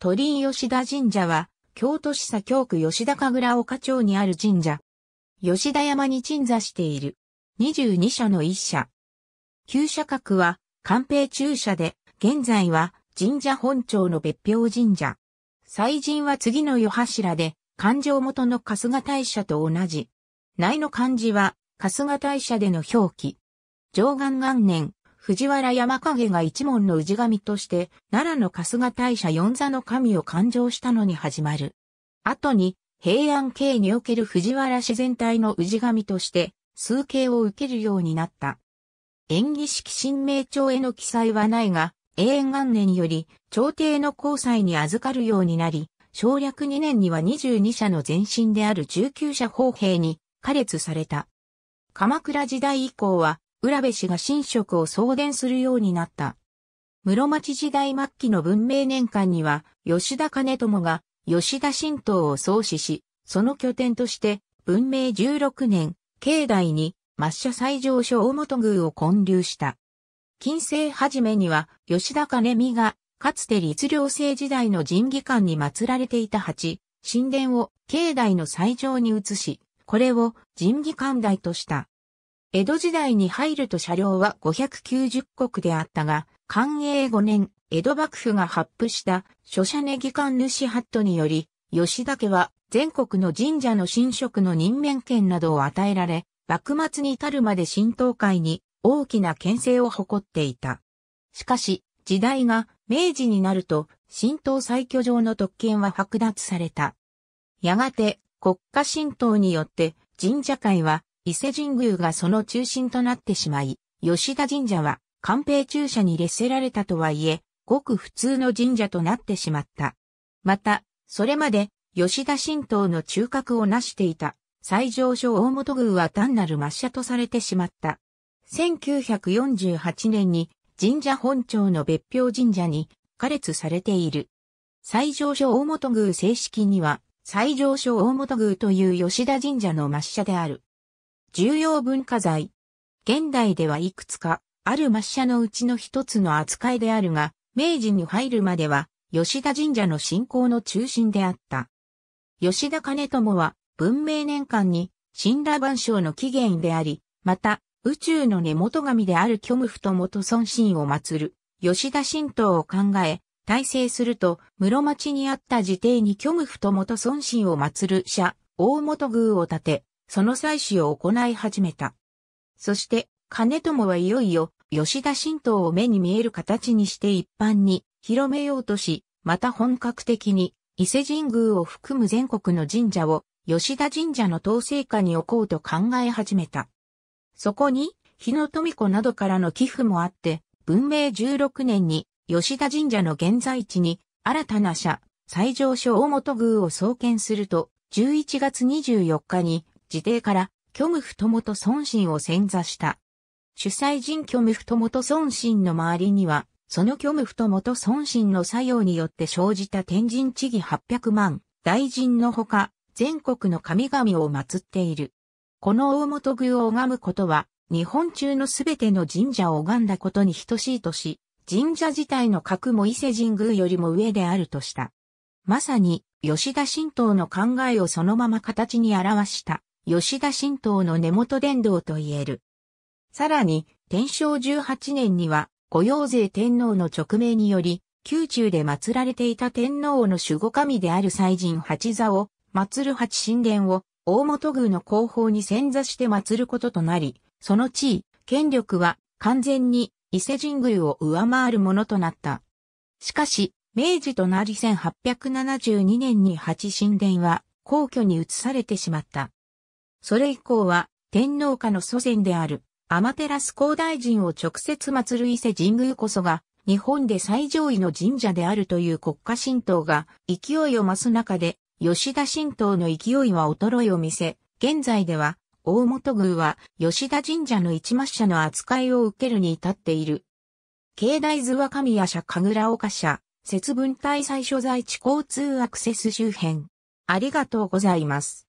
鳥居吉田神社は、京都市左京区吉田神楽岡町にある神社。吉田山に鎮座している。22社の一社。旧社格は、官兵中社で、現在は神社本庁の別表神社。祭神は次の世柱で、環状元の春日大社と同じ。内の漢字は、春日大社での表記。上元元年、藤原山影が一門の氏神として、奈良の春日大社四座の神を勘定したのに始まる。後に、平安系における藤原自然体の氏神として、数形を受けるようになった。演技式新名帳への記載はないが、永遠元年より、朝廷の交際に預かるようになり、省略2年には22社の前身である19社砲兵に、加列された。鎌倉時代以降は、浦部氏が神職を送電するようになった。室町時代末期の文明年間には、吉田兼友が吉田神道を創始し、その拠点として、文明16年、境内に、抹茶最上所大本宮を建立した。近世初めには、吉田兼美が、かつて律令制時代の神議官に祀られていた八、神殿を境内の最上に移し、これを神議館台とした。江戸時代に入ると車両は590石であったが、寛永5年、江戸幕府が発布した諸社ネギ官主ハットにより、吉田家は全国の神社の神職の任免権などを与えられ、幕末に至るまで神道会に大きな牽制を誇っていた。しかし、時代が明治になると、神道再居上の特権は剥奪された。やがて、国家神道によって神社会は伊勢神宮がその中心となってしまい、吉田神社は官兵中社に列せられたとはいえ、ごく普通の神社となってしまった。また、それまで吉田神道の中核を成していた最上所大本宮は単なる抹茶とされてしまった。1948年に神社本庁の別表神社に加列されている。最上所大本宮正式には最上所大本宮という吉田神社の抹茶である。重要文化財。現代ではいくつか、ある抹茶のうちの一つの扱いであるが、明治に入るまでは、吉田神社の信仰の中心であった。吉田兼友は、文明年間に、神羅万象の起源であり、また、宇宙の根元神である虚無太と元尊神を祀る、吉田神道を考え、大成すると、室町にあった時邸に虚無太と元尊神を祀る社、大元宮を建て、その祭祀を行い始めた。そして、金友はいよいよ、吉田神道を目に見える形にして一般に広めようとし、また本格的に伊勢神宮を含む全国の神社を吉田神社の統制下に置こうと考え始めた。そこに、日野富子などからの寄付もあって、文明16年に吉田神社の現在地に新たな社、最上所大本宮を創建すると、11月24日に自邸から、虚無太元孫心を潜座した。主催人虚無太元孫心の周りには、その虚無太元孫心の作用によって生じた天神地義800万、大神のほか、全国の神々を祀っている。この大元宮を拝むことは、日本中のすべての神社を拝んだことに等しいとし、神社自体の格も伊勢神宮よりも上であるとした。まさに、吉田神道の考えをそのまま形に表した。吉田神道の根元伝道と言える。さらに、天正18年には、御用税天皇の勅命により、宮中で祀られていた天皇の守護神である祭神八座を、祀る八神殿を、大本宮の後方に潜座して祀ることとなり、その地位、権力は完全に伊勢神宮を上回るものとなった。しかし、明治となり1872年に八神殿は皇居に移されてしまった。それ以降は、天皇家の祖先である、天照皇大臣を直接祀る伊勢神宮こそが、日本で最上位の神社であるという国家神道が勢いを増す中で、吉田神道の勢いは衰えを見せ、現在では、大本宮は吉田神社の一抹社の扱いを受けるに至っている。境内図は神谷社神楽岡社、節分隊最所在地交通アクセス周辺。ありがとうございます。